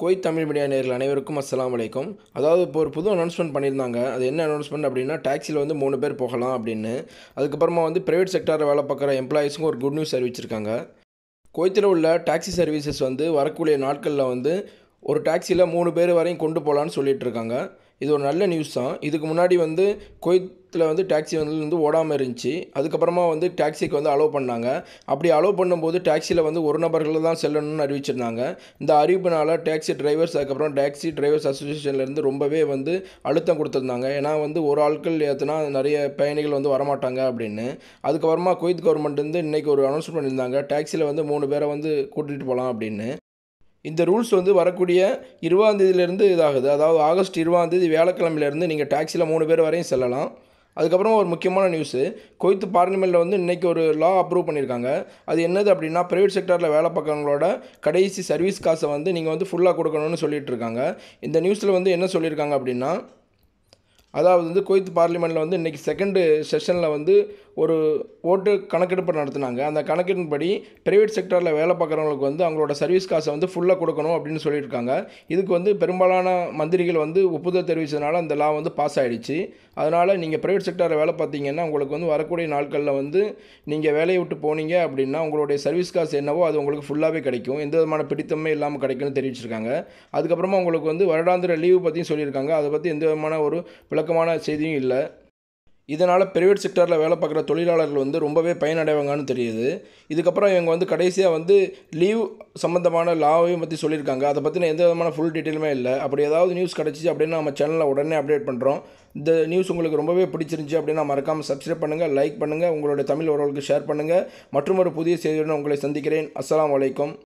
கோய் Tamil media நேர்கள் அனைவருக்கும் அஸ்லாம் வலைக்கும் அதாவது இப்போ ஒரு புது அனௌன்ஸ்மெண்ட் பண்ணியிருந்தாங்க அது என்ன அனௌன்ஸ்மெண்ட் அப்படின்னா டாக்ஸியில் வந்து மூணு பேர் போகலாம் அப்படின்னு அதுக்கப்புறமா வந்து ப்ரைவேட் செக்டாரில் வேலை பார்க்குற எம்ப்ளாயிஸுக்கும் ஒரு குட் நியூஸ் அறிவிச்சிருக்காங்க கோயத்தில் உள்ள டாக்ஸி சர்வீசஸ் வந்து வரக்கூடிய நாட்களில் வந்து ஒரு டாக்ஸியில் மூணு பேர் வரையும் கொண்டு போகலான்னு சொல்லிட்டு இருக்காங்க இது ஒரு நல்ல நியூஸ் தான் இதுக்கு முன்னாடி வந்து குவைத்தில் வந்து டாக்ஸி வந்து வந்து ஓடாமல் இருந்துச்சு அதுக்கப்புறமா வந்து டாக்ஸிக்கு வந்து அலோவ் பண்ணாங்க அப்படி அலோவ் பண்ணும்போது டாக்ஸியில் வந்து ஒரு நபர்களில் தான் செல்லணும்னு அறிவிச்சிருந்தாங்க இந்த அறிவிப்புனால டாக்ஸி டிரைவர்ஸ் அதுக்கப்புறம் டாக்ஸி டிரைவர்ஸ் அசோசியேஷன்லேருந்து ரொம்பவே வந்து அழுத்தம் கொடுத்துருந்தாங்க ஏன்னா வந்து ஒரு ஆட்கள் ஏற்றுனா நிறைய பயணிகள் வந்து வரமாட்டாங்க அப்படின்னு அதுக்கப்புறமா குவைத் கவர்மெண்ட் வந்து இன்றைக்கி ஒரு அனௌன்ஸ் பண்ணியிருந்தாங்க டாக்ஸியில் வந்து மூணு பேரை வந்து கூட்டிகிட்டு போகலாம் அப்படின்னு இந்த ரூல்ஸ் வந்து வரக்கூடிய இருபதாந்தேதியிலேருந்து இதாகுது அதாவது ஆகஸ்ட் இருபதாந்தேதி வியாழக்கிழமையிலேருந்து நீங்கள் டாக்ஸியில் மூணு பேர் வரையும் செல்லலாம் அதுக்கப்புறமா ஒரு முக்கியமான நியூஸு கொய்த்து பார்லிமெண்ட்டில் வந்து இன்றைக்கி ஒரு லா அப்ரூவ் பண்ணியிருக்காங்க அது என்னது அப்படின்னா ப்ரைவேட் செக்டரில் வேலை பார்க்கறவங்களோட கடைசி சர்வீஸ் காசை வந்து நீங்கள் வந்து ஃபுல்லாக கொடுக்கணும்னு சொல்லிட்டு இருக்காங்க இந்த நியூஸில் வந்து என்ன சொல்லியிருக்காங்க அப்படின்னா அதாவது வந்து கொய்த்து பார்லிமெண்ட்டில் வந்து இன்றைக்கி செகண்டு செஷனில் வந்து ஒரு ஓட்டு கணக்கெடுப்பு நடத்தினாங்க அந்த கணக்கெடுப்பின்படி ப்ரைவேட் செக்டரில் வேலை பார்க்குறவங்களுக்கு வந்து அவங்களோட சர்வீஸ் காசை வந்து ஃபுல்லாக கொடுக்கணும் அப்படின்னு சொல்லியிருக்காங்க இதுக்கு வந்து பெரும்பாலான மந்திரிகள் வந்து ஒப்புதல் தெரிவித்ததுனால அந்த லா வந்து பாஸ் ஆகிடுச்சு அதனால் நீங்கள் ப்ரைவேட் செக்டரில் வேலை பார்த்தீங்கன்னா உங்களுக்கு வந்து வரக்கூடிய நாட்களில் வந்து நீங்கள் வேலையை விட்டு போனீங்க அப்படின்னா உங்களுடைய சர்வீஸ் காசு என்னவோ அது உங்களுக்கு ஃபுல்லாகவே கிடைக்கும் எந்த விதமான பிடித்தமே இல்லாமல் கிடைக்கும்னு தெரிவிச்சிருக்காங்க அதுக்கப்புறமா உங்களுக்கு வந்து வருடாந்திர லீவு பற்றியும் சொல்லியிருக்காங்க அதை பற்றி எந்த விதமான ஒரு விளக்கமான செய்தியும் இல்லை இதனால் ப்ரைவேட் செக்டரில் வேலை பார்க்குற தொழிலாளர்கள் வந்து ரொம்பவே பயனடைவாங்கன்னு தெரியுது இதுக்கப்புறம் இவங்க வந்து கடைசியாக வந்து லீவ் சம்மந்தமான லாவையும் பற்றி சொல்லியிருக்காங்க அதை பற்றின எந்த விதமான ஃபுல் டீட்டெயிலுமே இல்லை அப்படி ஏதாவது நியூஸ் கிடச்சிச்சு அப்படின்னு நம்ம சேனலில் உடனே அப்டேட் பண்ணுறோம் இந்த நியூஸ் உங்களுக்கு ரொம்பவே பிடிச்சிருந்துச்சி அப்படின்னா மறக்காமல் சப்ஸ்கிரைப் பண்ணுங்கள் லைக் பண்ணுங்கள் உங்களுடைய தமிழ் உறவுகளுக்கு ஷேர் பண்ணுங்கள் மற்றும் ஒரு புதிய செய்தியுடன் உங்களை சந்திக்கிறேன் அஸ்லாம் வலைக்கம்